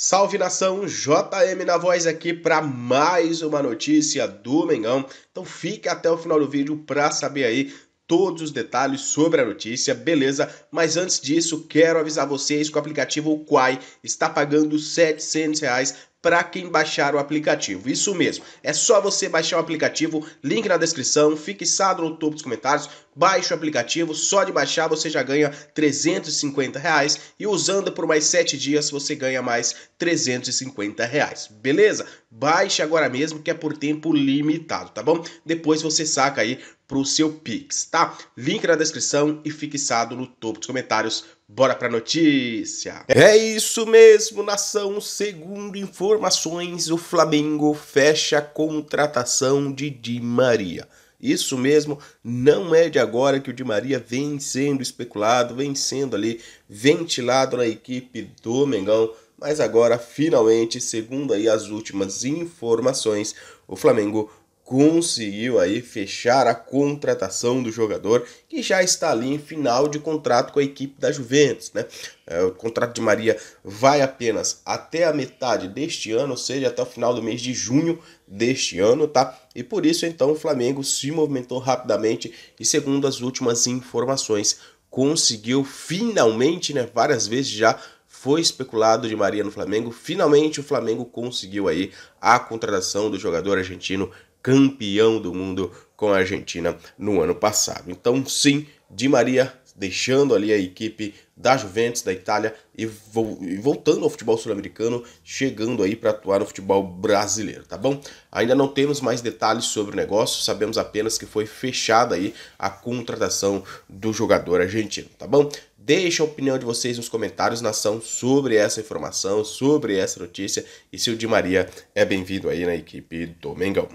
Salve nação, JM na voz aqui para mais uma notícia do Mengão. Então fique até o final do vídeo para saber aí todos os detalhes sobre a notícia, beleza? Mas antes disso, quero avisar vocês que o aplicativo Quai está pagando R$ 700 reais para quem baixar o aplicativo. Isso mesmo, é só você baixar o aplicativo, link na descrição, fixado no topo dos comentários. Baixe o aplicativo, só de baixar você já ganha 350 reais e usando por mais 7 dias você ganha mais 350 reais, beleza? Baixe agora mesmo que é por tempo limitado, tá bom? Depois você saca aí pro seu Pix, tá? Link na descrição e fixado no topo dos comentários. Bora pra notícia! É isso mesmo, nação! Segundo informações, o Flamengo fecha a contratação de Di Maria. Isso mesmo, não é de agora que o Di Maria vem sendo especulado, vem sendo ali ventilado na equipe do Mengão, mas agora finalmente, segundo aí as últimas informações, o Flamengo conseguiu aí fechar a contratação do jogador que já está ali em final de contrato com a equipe da Juventus, né? É, o contrato de Maria vai apenas até a metade deste ano, ou seja, até o final do mês de junho deste ano, tá? E por isso então o Flamengo se movimentou rapidamente e segundo as últimas informações conseguiu finalmente, né? Várias vezes já foi especulado de Maria no Flamengo. Finalmente o Flamengo conseguiu aí a contratação do jogador argentino campeão do mundo com a Argentina no ano passado. Então, sim, Di Maria deixando ali a equipe da Juventus da Itália e, voltando ao futebol sul-americano, chegando aí para atuar no futebol brasileiro, tá bom? Ainda não temos mais detalhes sobre o negócio, sabemos apenas que foi fechada aí a contratação do jogador argentino, tá bom? Deixa a opinião de vocês nos comentários, nação, sobre essa informação, sobre essa notícia e se o Di Maria é bem-vindo aí na equipe do Mengão.